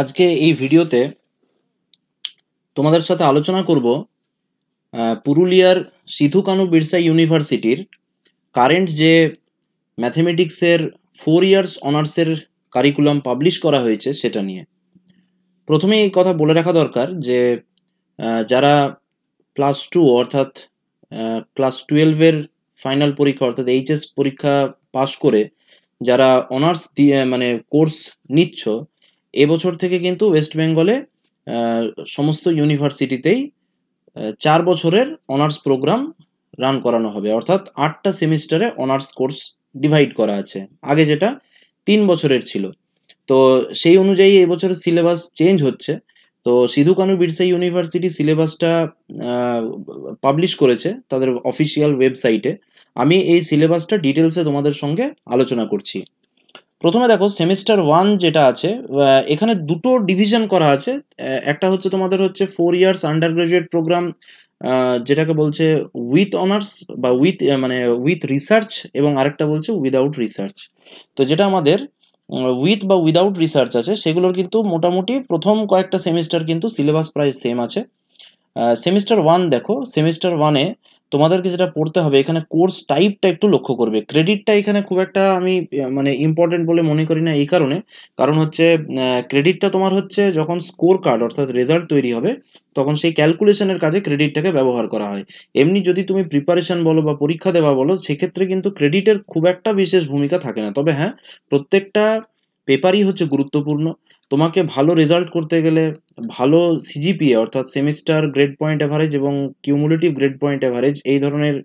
আজকে এই ভিডিওতে তোমাদের সাথে আলোচনা করব পুরুলিয়ার সিধু কানু বিরসা ইউনিভার্সিটির কারেন্ট যে ম্যাথমেটিক্সের ফোর ইয়ার্স অনার্সের কারিকুলাম পাবলিশ করা হয়েছে সেটা নিয়ে প্রথমে এই কথা বলে রাখা দরকার যে যারা ক্লাস টু অর্থাৎ ক্লাস টুয়েলভের ফাইনাল পরীক্ষা অর্থাৎ এইচএস পরীক্ষা পাশ করে যারা অনার্স দিয়ে মানে কোর্স নিচ্ছ এবছর থেকে কিন্তু ওয়েস্ট বেঙ্গলে সমস্ত ইউনিভার্সিটিতেই চার বছরের অনার্স প্রোগ্রাম রান করানো হবে অর্থাৎ আটটা সেমিস্টারে অনার্স কোর্স ডিভাইড করা আছে আগে যেটা তিন বছরের ছিল তো সেই অনুযায়ী এবছরের সিলেবাস চেঞ্জ হচ্ছে তো সিধু কানু বিরসা ইউনিভার্সিটি সিলেবাসটা পাবলিশ করেছে তাদের অফিসিয়াল ওয়েবসাইটে আমি এই সিলেবাসটা ডিটেলসে তোমাদের সঙ্গে আলোচনা করছি প্রথমে দেখো সেমিস্টার ওয়ান যেটা আছে এখানে দুটো ডিভিশন করা আছে একটা হচ্ছে তোমাদের হচ্ছে four years undergraduate programme যেটাকে বলছে উইথ অনার্স বা উইথ মানে উইথ রিসার্চ এবং আরেকটা বলছে উইদাউট রিসার্চ তো যেটা আমাদের উইথ বা উইদাউট রিসার্চ আছে সেগুলোর কিন্তু মোটামুটি প্রথম কয়েকটা সেমিস্টার কিন্তু সিলেবাস প্রায় সেম আছে সেমিস্টার ওয়ান দেখো সেমিস্টার ওয়ানে তোমাদেরকে যেটা পড়তে হবে এখানে কোর্স টাইপটা একটু লক্ষ্য করবে ক্রেডিটটা এখানে খুব একটা আমি মানে ইম্পর্টেন্ট বলে মনে করি না এই কারণে কারণ হচ্ছে ক্রেডিটটা তোমার হচ্ছে যখন স্কোর কার্ড অর্থাৎ রেজাল্ট তৈরি হবে তখন সেই ক্যালকুলেশনের কাজে ক্রেডিটটাকে ব্যবহার করা হয় এমনি যদি তুমি প্রিপারেশন বলো বা পরীক্ষা দেওয়া বলো সেক্ষেত্রে কিন্তু ক্রেডিটের খুব একটা বিশেষ ভূমিকা থাকে না তবে হ্যাঁ প্রত্যেকটা পেপারই হচ্ছে গুরুত্বপূর্ণ তোমাকে ভালো রেজাল্ট করতে গেলে ভালো সিজিপিএ অর্থাৎ সেমিস্টার গ্রেড পয়েন্ট অ্যাভারেজ এবং কিউমুলেটিভ গ্রেড পয়েন্ট অ্যাভারেজ এই ধরনের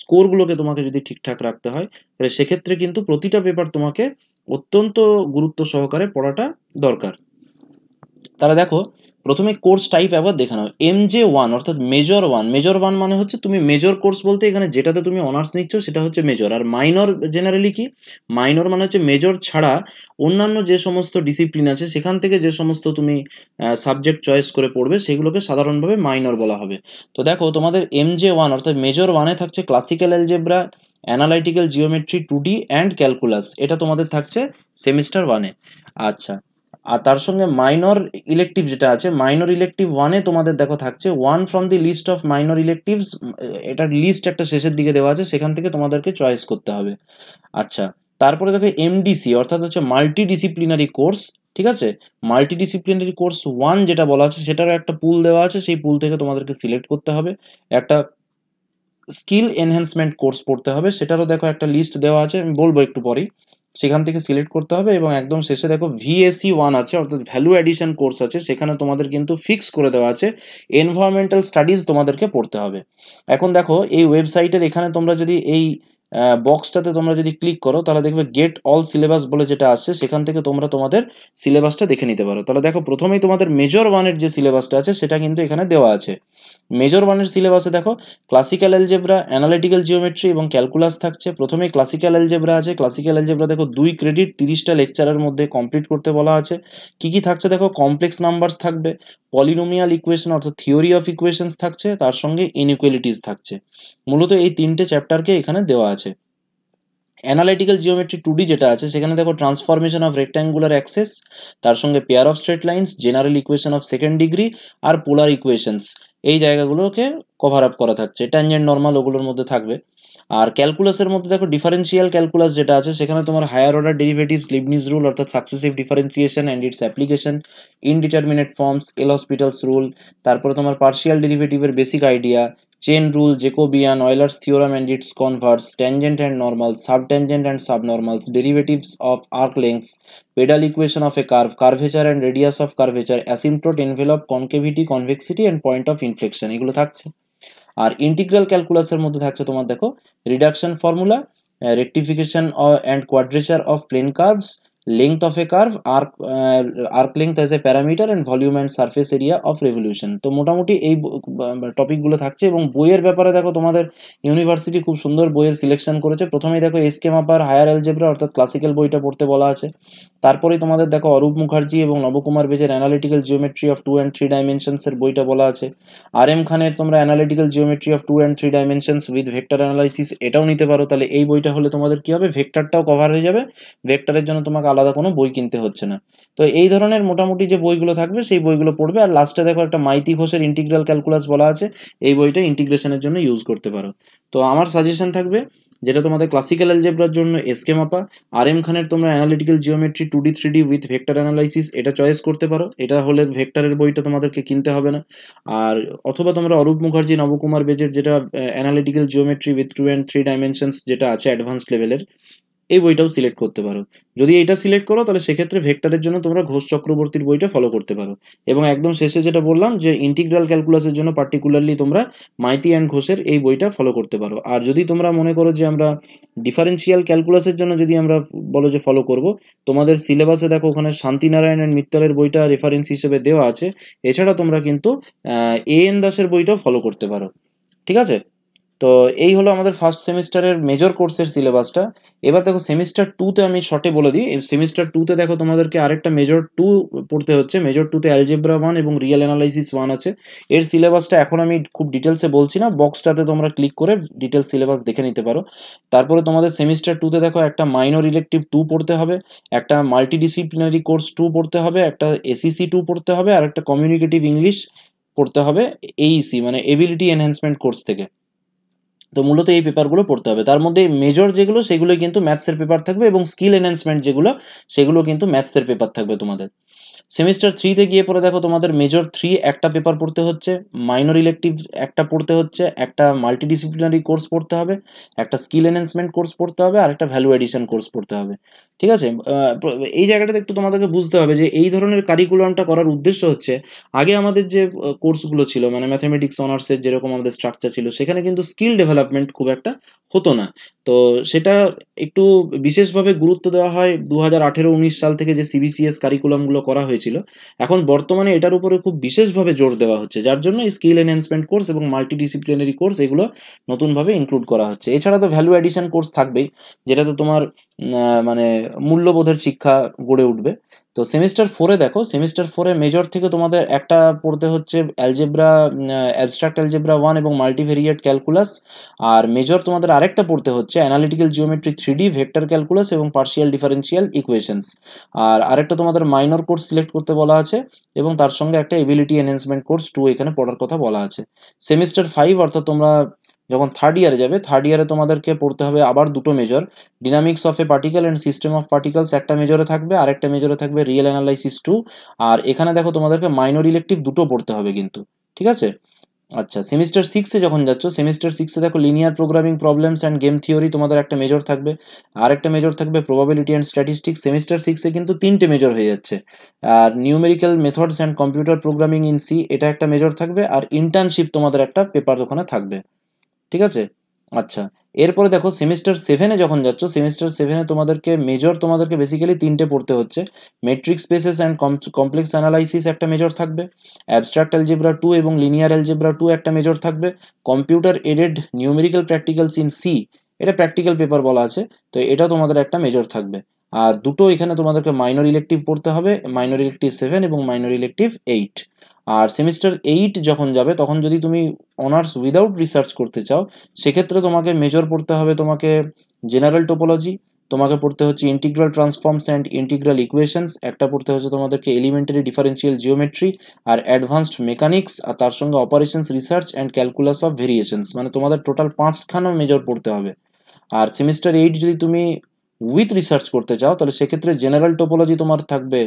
স্কোরগুলোকে তোমাকে যদি ঠিকঠাক রাখতে হয় তাহলে সেক্ষেত্রে কিন্তু প্রতিটা পেপার তোমাকে অত্যন্ত গুরুত্ব সহকারে পড়াটা দরকার তারা দেখো প্রথমে কোর্স টাইপ একবার দেখানো এম জে ওয়ান অর্থাৎ মেজর ওয়ান মেজর ওয়ান মানে হচ্ছে তুমি মেজর কোর্স বলতে এখানে যেটাতে তুমি অনার্স নিচ্ছ সেটা হচ্ছে মেজর আর মাইনর জেনারেলি কি মাইনর মানে হচ্ছে মেজর ছাড়া অন্যান্য যে সমস্ত ডিসিপ্লিন আছে সেখান থেকে যে সমস্ত তুমি সাবজেক্ট চয়েস করে পড়বে সেগুলোকে সাধারণভাবে মাইনর বলা হবে তো দেখো তোমাদের এম জে ওয়ান অর্থাৎ মেজর ওয়ানে থাকছে classical algebra analytical geometry two D and calculus এটা তোমাদের থাকছে সেমিস্টার ওয়ানে আচ্ছা আর তার সঙ্গে মাইনর ইলেকটিভ যেটা আছে মাইনর ইলেকটিভ ওয়ানে তোমাদের দেখো থাকছে one from the list of minor electives এটার লিস্ট একটা শেষের দিকে দেওয়া আছে সেখান থেকে তোমাদেরকে চয়েস করতে হবে আচ্ছা তারপরে দেখো এমডিসি অর্থাৎ হচ্ছে মাল্টি ডিসিপ্লিনারি কোর্স ঠিক আছে মাল্টি ডিসিপ্লিনারি কোর্স ওয়ান যেটা বলা আছে সেটারও একটা পুল দেওয়া আছে সেই পুল থেকে তোমাদেরকে সিলেক্ট করতে হবে একটা স্কিল এনহ্যান্সমেন্ট কোর্স পড়তে হবে সেটারও দেখো একটা লিস্ট দেওয়া আছে আমি বলবো একটু পরেই সেখান থেকে সিলেক্ট করতে হবে এবং একদম শেষে দেখো ভিএসি ওয়ান e আছে অর্থাৎ ভ্যালু অ্যাডিশন কোর্স আছে সেখানে তোমাদের কিন্তু ফিক্স করে দেওয়া আছে এনভায়রনমেন্টাল স্টাডিজ তোমাদেরকে পড়তে হবে এখন দেখো এই ওয়েবসাইটের এখানে তোমরা যদি এই বক্সটাতে তোমরা যদি ক্লিক করো তাহলে দেখবে গেট অল সিলেবাস বলে যেটা আসছে সেখান থেকে তোমরা তোমাদের সিলেবাসটা দেখে নিতে পারো তাহলে দেখো প্রথমেই তোমাদের মেজর ওয়ানের যে সিলেবাসটা আছে সেটা কিন্তু এখানে দেওয়া আছে মেজর ওয়ানের সিলেবাসে দেখো ক্লাসিক্যাল অ্যালজেব্রা অ্যানালিটিক্যাল জিওমেট্রি এবং ক্যালকুলাস থাকছে প্রথমে ক্লাসিক্যাল অ্যালজেব্রা আছে ক্লাসিক্যাল অ্যালজেব্রা দেখো দুই ক্রেডিট তিরিশটা লেকচারের মধ্যে কমপ্লিট করতে বলা আছে কি কি থাকছে দেখো কমপ্লেক্স নাম্বারস থাকবে পলিনোমিয়াল ইকুয়েশন অর্থাৎ থিওরি অফ ইকুয়েশনস থাকছে তার সঙ্গে ইনইকুয়ালিটিস থাকছে মূলত এই তিনটে চ্যাপ্টারকে এখানে দেওয়া আছে অ্যানালিটিক্যাল জিওমেট্রি টু যেটা আছে সেখানে দেখো ট্রান্সফরমেশন অফ রেক্ট্যাঙ্গুলার অ্যাক্সেস তার সঙ্গে pair of straight lines general equation of second degree আর পোলার ইকুয়েশনস এই জায়গাগুলোকে কভার আপ করা থাকছে ট্যাঞ্জেন্ট নর্মাল ওগুলোর মধ্যে থাকবে আর ক্যালকুলাসের মধ্যে দেখো ডিফারেন্সিয়াল ক্যালকুলাস যেটা আছে সেখানে তোমার higher order derivatives Leibniz rule অর্থাৎ successive differentiation and its application indeterminate forms L'Hospital's rule তারপরে তোমার পার্সিয়াল ডেরিভেটিভের basic idea chain rule Jacobian Euler's theorem and its converse tangent and normal subtangent and subnormals derivatives of arc lengths pedal equation of a curve curvature and radius of curvature asymptote envelope concavity convexity and point of inflection এগুলো থাকছে আর integral ক্যালকুলাসের মধ্যে থাকছে তোমার দেখো reduction formula rectification and quadrature of plane curves length of a curve arc uh, arc length as a parameter and volume and surface area of revolution তো মোটামুটি এই টপিকগুলো থাকছে এবং বইয়ের ব্যাপারে দেখো তোমাদের ইউনিভার্সিটি খুব সুন্দর বইয়ের সিলেকশন করেছে প্রথমেই দেখো এসকে মাপার হায়ার অ্যালজেব্রা অর্থাৎ ক্লাসিক্যাল বইটা পড়তে বলা আছে তারপরেই তোমাদের দেখো অরূপ মুখার্জি এবং নবকুমার বেজের analytical geometry of two and three ডাইমেনশনসের বইটা বলা আছে আর এম খানের তোমরা analytical geometry of two and three dimensions with vector analysis এটাও নিতে পারো তাহলে এই বইটা হলে তোমাদের কি হবে ভেক্টরটাও কভার হয়ে যাবে ভেক্টরের জন্য তোমাকে আলাদা কোনো বই কিনতে হচ্ছে না তো এই ধরনের মোটামুটি যে বইগুলো থাকবে সেই বইগুলো পড়বে আর লাস্টে দেখো একটা মাইতি ঘোষের ইন্টিগ্রাল ক্যালকুলাস বলা আছে এই বইটা ইন্টিগ্রেশনের জন্য ইউজ করতে পারো তো আমার সাজেশন থাকবে যেটা তোমাদের ক্লাসিক্যাল অ্যালজেব্রার জন্য এসকে মাপা আর এম খানের তোমরা analytical geometry two D three D with vector analysis এটা চয়েস করতে পারো এটা হলে ভেক্টরের বইটা তোমাদেরকে কিনতে হবে না আর অথবা তোমরা অরূপ মুখার্জি নবকুমার বেজের যেটা analytical geometry with two and three dimensions যেটা আছে অ্যাডভান্স লেভেলের এই বইটাও সিলেক্ট করতে পারো যদি এটা সিলেক্ট করো তাহলে সেক্ষেত্রে ভেক্টরের জন্য তোমরা ঘোষ চক্রবর্তীর বইটা ফলো করতে পারো এবং একদম শেষে যেটা বললাম যে ইন্টিগ্রাল ক্যালকুলাসের জন্য পার্টিকুলারলি তোমরা মাইতি অ্যান্ড ঘোষের এই বইটা ফলো করতে পারো আর যদি তোমরা মনে করো যে আমরা ডিফারেন্সিয়াল ক্যালকুলাসের জন্য যদি আমরা বলো যে ফলো করব তোমাদের সিলেবাসে দেখো ওখানে শান্তিনারায়ণ অ্যান্ড মিত্তালের বইটা রেফারেন্স হিসেবে দেওয়া আছে এছাড়া তোমরা কিন্তু এ এন দাসের বইটাও ফলো করতে পারো ঠিক আছে তো এই হলো আমাদের ফার্স্ট সেমিস্টারের মেজর কোর্সের সিলেবাসটা এবার দেখো সেমিস্টার টুতে আমি শর্টে বলে দিই সেমিস্টার টুতে দেখো তোমাদেরকে আরেকটা মেজর টু পড়তে হচ্ছে মেজর টুতে অ্যালজেব্রা ওয়ান এবং রিয়েল অ্যানালাইসিস ওয়ান আছে এর সিলেবাসটা এখন আমি খুব ডিটেলসে বলছি না বক্সটাতে তোমরা ক্লিক করে ডিটেলস সিলেবাস দেখে নিতে পারো তারপরে তোমাদের সেমিস্টার টুতে দেখো একটা মাইনর ইলেকটিভ টু পড়তে হবে একটা মাল্টিডিসিপ্লিনারি কোর্স টু পড়তে হবে একটা এসিসি টু e পড়তে হবে আর একটা কমিউনিকেটিভ ইংলিশ পড়তে হবে এইসি e মানে এবিলিটি এনহ্যান্সমেন্ট কোর্স থেকে তো মূলত এই পেপারগুলো পড়তে হবে তার মধ্যে মেজর যেগুলো সেগুলো কিন্তু ম্যাথসের পেপার থাকবে এবং স্কিল এনহ্যান্সমেন্ট যেগুলো সেগুলো কিন্তু ম্যাথসের পেপার থাকবে তোমাদের সেমিস্টার থ্রিতে গিয়ে পরে দেখো তোমাদের মেজর থ্রি একটা পেপার পড়তে হচ্ছে মাইনর ইলেকটিভ একটা পড়তে হচ্ছে একটা মাল্টিডিসিপ্লিনারি কোর্স পড়তে হবে একটা স্কিল এনহ্যান্সমেন্ট কোর্স পড়তে হবে আর একটা ভ্যালু এডিশন কোর্স পড়তে হবে ঠিক আছে এই জায়গাটাতে একটু তোমাদেরকে বুঝতে হবে যে এই ধরনের কারিকুলামটা করার উদ্দেশ্য হচ্ছে আগে আমাদের যে কোর্সগুলো ছিল মানে ম্যাথামেটিক্স অনার্সের যেরকম আমাদের স্ট্রাকচার ছিল সেখানে কিন্তু স্কিল ডেভেলপমেন্ট খুব একটা হতো না তো সেটা একটু বিশেষভাবে গুরুত্ব দেওয়া হয় দু হাজার আঠেরো উনিশ সাল থেকে যে সিবিসিএস কারিকুলামগুলো করা হয়েছে হয়েছিল এখন বর্তমানে এটার উপরে খুব বিশেষভাবে জোর দেওয়া হচ্ছে যার জন্য স্কিল এনহ্যান্সমেন্ট কোর্স এবং মাল্টিডিসিপ্লিনারি কোর্স এগুলো নতুনভাবে ইনক্লুড করা হচ্ছে এছাড়া তো ভ্যালু অ্যাডিশন কোর্স থাকবেই যেটাতে তোমার মানে মূল্যবোধের শিক্ষা গড়ে উঠবে তো সেমিস্টার ফোরে দেখো সেমিস্টার ফোরে মেজর থেকে তোমাদের একটা পড়তে হচ্ছে অ্যালজেব্রা অ্যাবস্ট্রাক্ট অ্যালজেব্রা ওয়ান এবং মাল্টিভেরিয়েট ক্যালকুলাস আর মেজর তোমাদের আরেকটা পড়তে হচ্ছে analytical geometry three D vector calculus এবং পার্শিয়াল ডিফারেন্সিয়াল ইকুয়েশনস আর আরেকটা তোমাদের মাইনর কোর্স সিলেক্ট করতে বলা আছে এবং তার সঙ্গে একটা এবিলিটি এনহেন্সমেন্ট কোর্স টু এখানে পড়ার কথা বলা আছে সেমিস্টার ফাইভ অর্থাৎ তোমরা যখন থার্ড ইয়ারে যাবে থার্ড ইয়ারে তোমাদেরকে পড়তে হবে আবার দুটো major dynamics of a particle and system of particles একটা মেজরে থাকবে আর একটা মেজরে থাকবে রিয়েল অ্যানালাইসিস টু আর এখানে দেখো তোমাদেরকে মাইনর ইলেকটিভ দুটো পড়তে হবে কিন্তু ঠিক আছে আচ্ছা সেমিস্টার সিক্সে যখন যাচ্ছ সেমিস্টার সিক্সে দেখো linear programming problems and game theory তোমাদের একটা মেজর থাকবে আর একটা মেজর থাকবে প্রবাবিলিটি অ্যান্ড স্ট্যাটিস্টিক্স সেমিস্টার সিক্সে কিন্তু তিনটে মেজর হয়ে যাচ্ছে আর numerical methods and computer programming in C এটা একটা মেজর থাকবে আর ইন্টার্নশিপ তোমাদের একটা পেপার ওখানে থাকবে ঠিক আছে আচ্ছা এরপরে দেখো সেমিস্টার সেভেনে যখন যাচ্ছ সেমিস্টার সেভেনে তোমাদেরকে মেজর তোমাদেরকে বেসিক্যালি তিনটে পড়তে হচ্ছে metric spaces and complex analysis একটা মেজর থাকবে অ্যাবস্ট্রাক্ট অ্যালজেব্রা টু এবং লিনিয়ার অ্যালজেব্রা টু একটা মেজর থাকবে computer aided numerical practicals in C এটা প্র্যাকটিক্যাল পেপার বলা আছে তো এটা তোমাদের একটা মেজর থাকবে আর দুটো এখানে তোমাদেরকে মাইনর ইলেকটিভ পড়তে হবে মাইনর ইলেকটিভ সেভেন এবং মাইনর ইলেকটিভ এইট আর সেমিস্টার এইট যখন যাবে তখন যদি তুমি অনার্স উইদাউট রিসার্চ করতে চাও সেক্ষেত্রে তোমাকে মেজর পড়তে হবে তোমাকে জেনারেল টোপোলজি তোমাকে পড়তে হচ্ছে integral transforms and integral equations একটা পড়তে হচ্ছে তোমাদেরকে এলিমেন্টারি ডিফারেন্সিয়াল জিওমেট্রি আর অ্যাডভান্সড মেকানিক্স আর তার সঙ্গে operations research and calculus of variations মানে তোমাদের টোটাল পাঁচখানা মেজর পড়তে হবে আর সেমিস্টার এইট যদি তুমি উইথ রিসার্চ করতে চাও তাহলে সেক্ষেত্রে জেনারেল টোপোলজি তোমার থাকবে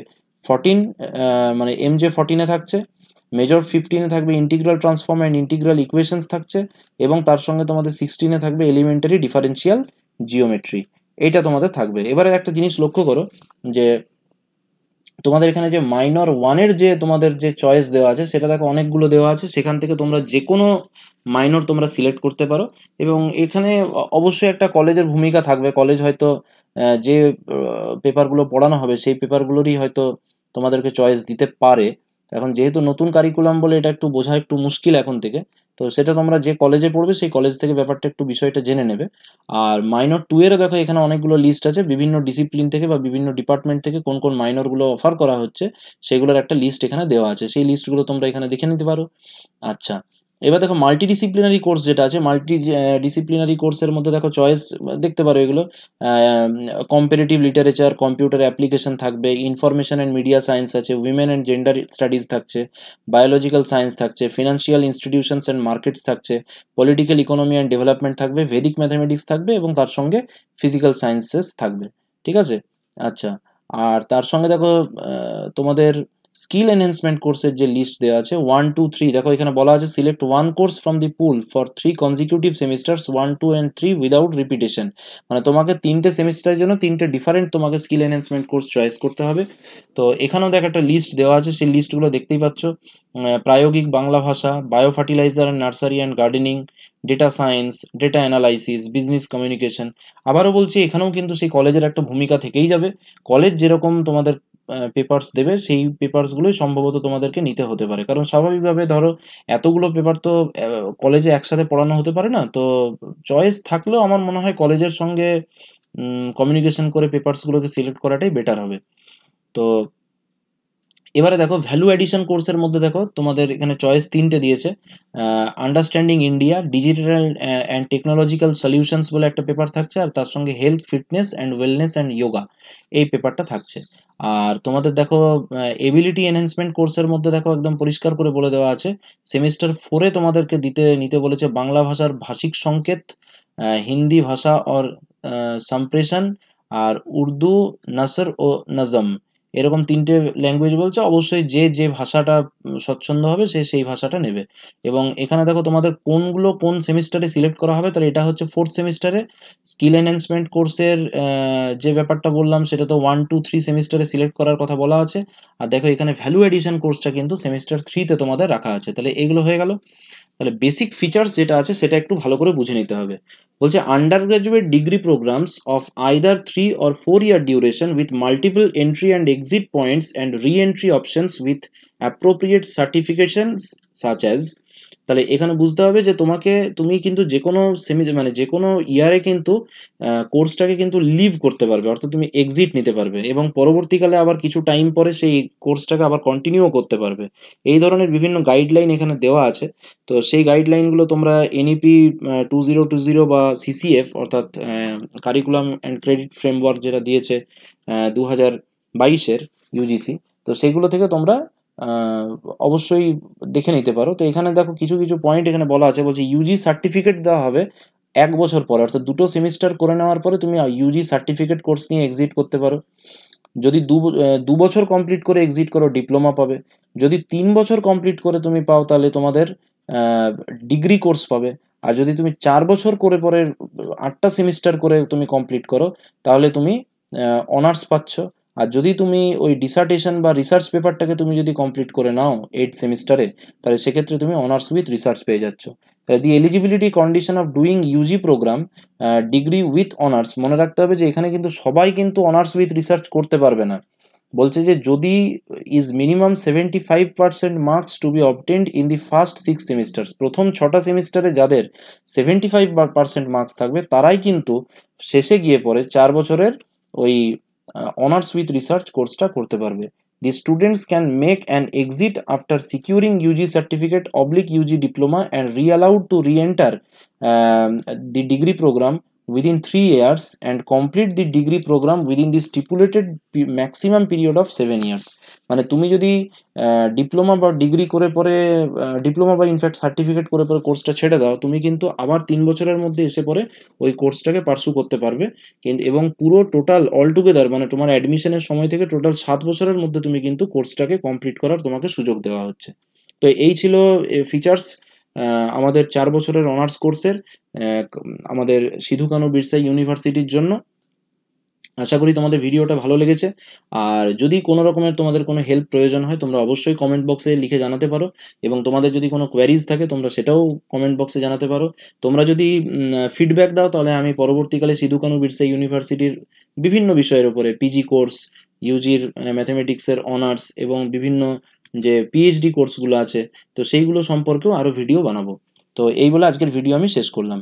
ফর্টিন মানে এম জে ফর্টিনে থাকছে মেজর ফিফটিনে থাকবে integral transform and integral equations থাকছে এবং তার সঙ্গে তোমাদের সিক্সটিনে থাকবে এলিমেন্টারি ডিফারেন্সিয়াল জিওমেট্রি এটা তোমাদের থাকবে এবারে একটা জিনিস লক্ষ্য করো যে তোমাদের এখানে যে মাইনর ওয়ানের যে তোমাদের যে চয়েস দেওয়া আছে সেটা দেখো অনেকগুলো দেওয়া আছে সেখান থেকে তোমরা যে কোনো মাইনর তোমরা সিলেক্ট করতে পারো এবং এখানে অবশ্যই একটা কলেজের ভূমিকা থাকবে কলেজ হয়তো যে পেপারগুলো পড়ানো হবে সেই পেপারগুলোরই হয়তো তোমাদেরকে চয়েস দিতে পারে এখন যেহেতু নতুন কারিকুলাম বলে এটা একটু বোঝা একটু মুশকিল এখন থেকে তো সেটা তোমরা যে কলেজে পড়বে সেই কলেজ থেকে ব্যাপারটা একটু বিষয়টা জেনে নেবে আর মাইনর টু এরও দেখো এখানে অনেকগুলো লিস্ট আছে বিভিন্ন ডিসিপ্লিন থেকে বা বিভিন্ন ডিপার্টমেন্ট থেকে কোন কোন মাইনরগুলো অফার করা হচ্ছে সেগুলোর একটা লিস্ট এখানে দেওয়া আছে সেই লিস্টগুলো তোমরা এখানে দেখে নিতে পারো আচ্ছা এবার দেখো মাল্টি ডিসিপ্লিনারি কোর্স যেটা আছে মাল্টি ডিসিপ্লিনারি কোর্সের মধ্যে দেখো চয়েস দেখতে পারো এগুলো কম্পারেটিভ লিটারেচার কম্পিউটার অ্যাপ্লিকেশন থাকবে ইনফরমেশন অ্যান্ড মিডিয়া সায়েন্স আছে উইমেন অ্যান্ড জেন্ডার স্টাডিজ থাকছে বায়োলজিক্যাল সায়েন্স থাকছে ফিনান্সিয়াল ইনস্টিটিউশনস অ্যান্ড মার্কেটস থাকছে পলিটিক্যাল ইকোনমি অ্যান্ড ডেভেলপমেন্ট থাকবে ভেদিক ম্যাথামেটিক্স থাকবে এবং তার সঙ্গে ফিজিক্যাল সায়েন্সেস থাকবে ঠিক আছে আচ্ছা আর তার সঙ্গে দেখো তোমাদের স্কিল এনহ্যান্সমেন্ট কোর্সের যে লিস্ট দেওয়া আছে ওয়ান টু থ্রি দেখো এখানে বলা আছে select one course from the pool for three consecutive semesters one two and three without repetition মানে তোমাকে তিনটে সেমিস্টারের জন্য তিনটে ডিফারেন্ট তোমাকে স্কিল এনহ্যান্সমেন্ট কোর্স চয়েস করতে হবে তো এখানেও দেখ একটা লিস্ট দেওয়া আছে সেই লিস্টগুলো দেখতেই পাচ্ছ প্রায়োগিক বাংলা ভাষা biofertilizer and nursery and gardening data science data analysis business communication আবারও বলছি এখানেও কিন্তু সেই কলেজের একটা ভূমিকা থেকেই যাবে কলেজ যেরকম তোমাদের পেপার্স দেবে সেই পেপারসগুলোই সম্ভবত তোমাদেরকে নিতে হতে পারে কারণ স্বাভাবিকভাবে ধরো এতগুলো পেপার তো কলেজে একসাথে পড়ানো হতে পারে না তো চয়েস থাকলেও আমার মনে হয় কলেজের সঙ্গে কমিউনিকেশন করে পেপার্সগুলোকে সিলেক্ট করাটাই বেটার হবে তো এবারে দেখো ভ্যালু অ্যাডিশন কোর্সের মধ্যে দেখো তোমাদের এখানে চয়েস তিনটে দিয়েছে understanding India digital and technological solutions বলে একটা পেপার থাকছে আর তার সঙ্গে health fitness and wellness and yoga এই পেপারটা থাকছে আর তোমাদের দেখো এবিলিটি এনহ্যান্সমেন্ট কোর্সের মধ্যে দেখো একদম পরিষ্কার করে বলে দেওয়া আছে সেমিস্টার ফোরে তোমাদেরকে দিতে নিতে বলেছে বাংলা ভাষার ভাষিক সংকেত হিন্দি ভাষা ওর সম্প্রেষণ আর উর্দু নসর ও নজম এরকম তিনটে ল্যাঙ্গুয়েজ বলছে অবশ্যই যে যে ভাষাটা স্বচ্ছন্দ হবে সে সেই ভাষাটা নেবে এবং এখানে দেখো তোমাদের কোনগুলো কোন সেমিস্টারে সিলেক্ট করা হবে তাহলে এটা হচ্ছে ফোর্থ সেমিস্টারে স্কিল এনহ্যান্সমেন্ট কোর্সের যে ব্যাপারটা বললাম সেটা তো ওয়ান টু থ্রি সেমিস্টারে সিলেক্ট করার কথা বলা আছে আর দেখো এখানে ভ্যালু এডিশন কোর্সটা কিন্তু সেমিস্টার থ্রিতে তোমাদের রাখা আছে তাহলে এইগুলো হয়ে গেল তাহলে বেসিক ফিচার্স যেটা আছে সেটা একটু ভালো করে বুঝে নিতে হবে বলছে undergraduate degree programmes of either three or four year duration with multiple entry and exit points and re-entry options with appropriate certifications such as তাহলে এখানে বুঝতে হবে যে তোমাকে তুমি কিন্তু যে কোনো সেমি মানে যে কোনো ইয়ারে কিন্তু কোর্সটাকে কিন্তু লিভ করতে পারবে অর্থাৎ তুমি এক্সিট নিতে পারবে এবং পরবর্তীকালে আবার কিছু টাইম পরে সেই কোর্সটাকে আবার কন্টিনিউ করতে পারবে এই ধরনের বিভিন্ন গাইডলাইন এখানে দেওয়া আছে তো সেই গাইডলাইনগুলো তোমরা NEP two zero two zero বা সিসিএফ অর্থাৎ কারিকুলাম অ্যান্ড ক্রেডিট ফ্রেমওয়ার্ক যেটা দিয়েছে দু হাজার বাইশের ইউজিসি তো সেগুলো থেকে তোমরা অবশ্যই দেখে নিতে পারো তো এখানে দেখো কিছু কিছু পয়েন্ট এখানে বলা আছে বলছে ইউজি সার্টিফিকেট দেওয়া হবে এক বছর পরে অর্থাৎ দুটো সেমিস্টার করে নেওয়ার পরে তুমি ইউজি সার্টিফিকেট কোর্স নিয়ে এক্সিট করতে পারো যদি দু বছর কমপ্লিট করে এক্সিট করো ডিপ্লোমা পাবে যদি তিন বছর কমপ্লিট করে তুমি পাও তাহলে তোমাদের ডিগ্রি কোর্স পাবে আর যদি তুমি চার বছর করে পরে আটটা সেমিস্টার করে তুমি কমপ্লিট করো তাহলে তুমি অনার্স পাচ্ছ আর যদি তুমি ওই ডিসার্টেশন বা রিসার্চ পেপারটাকে তুমি যদি কমপ্লিট করে নাও এইট সেমিস্টারে তাহলে সেক্ষেত্রে তুমি অনার্স উইথ রিসার্চ পেয়ে যাচ্ছ তাহলে the eligibility condition of doing UG programme degree with honours মনে রাখতে হবে যে এখানে কিন্তু সবাই কিন্তু অনার্স উইথ রিসার্চ করতে পারবে না বলছে যে যদি is minimum seventy five percent marks to be obtained in the first six semesters প্রথম ছটা সেমিস্টারে যাদের সেভেন্টি ফাইভ পার্সেন্ট মার্কস থাকবে তারাই কিন্তু শেষে গিয়ে পরে চার বছরের ওই অনার্স উইথ রিসার্চ কোর্সটা করতে পারবে the students can make an exit after securing UG certificate oblique UG diploma and re-allowed to re-enter the degree programme within 3 years and complete the degree program within the stipulated maximum period of 7 years মানে তুমি যদি diploma বা degree করে পরে diploma বা in fact certificate করে পরে কোর্সটা ছেড়ে দাও তুমি কিন্তু আবার তিন বছরের মধ্যে এসে পরে ওই কোর্সটাকে পার্সু করতে পারবে কিন্তু এবং পুরো টোটাল অলটুগেদার মানে তোমার অ্যাডমিশনের সময় থেকে টোটাল সাত বছরের মধ্যে তুমি কিন্তু কোর্সটাকে কমপ্লিট করার তোমাকে সুযোগ দেওয়া হচ্ছে তো এই ছিল ফিচার্স আমাদের চার বছরের অনার্স কোর্সের আমাদের সিধু কানু বিরসা ইউনিভার্সিটির জন্য আশা করি তোমাদের ভিডিওটা ভালো লেগেছে আর যদি কোনো রকমের তোমাদের কোনো হেল্প প্রয়োজন হয় তোমরা অবশ্যই কমেন্ট বক্সে লিখে জানাতে পারো এবং তোমাদের যদি কোনো কোয়ারিজ থাকে তোমরা সেটাও কমেন্ট বক্সে জানাতে পারো তোমরা যদি ফিডব্যাক দাও তাহলে আমি পরবর্তীকালে সিধুকানু বিরসা ইউনিভার্সিটির বিভিন্ন বিষয়ের উপরে পিজি কোর্স ইউজির ম্যাথামেটিক্সের অনার্স এবং বিভিন্ন যে পিএইচডি কোর্সগুলো আছে তো সেইগুলো সম্পর্কেও আরও ভিডিও বানাবো তো এই বলে আজকের ভিডিও আমি শেষ করলাম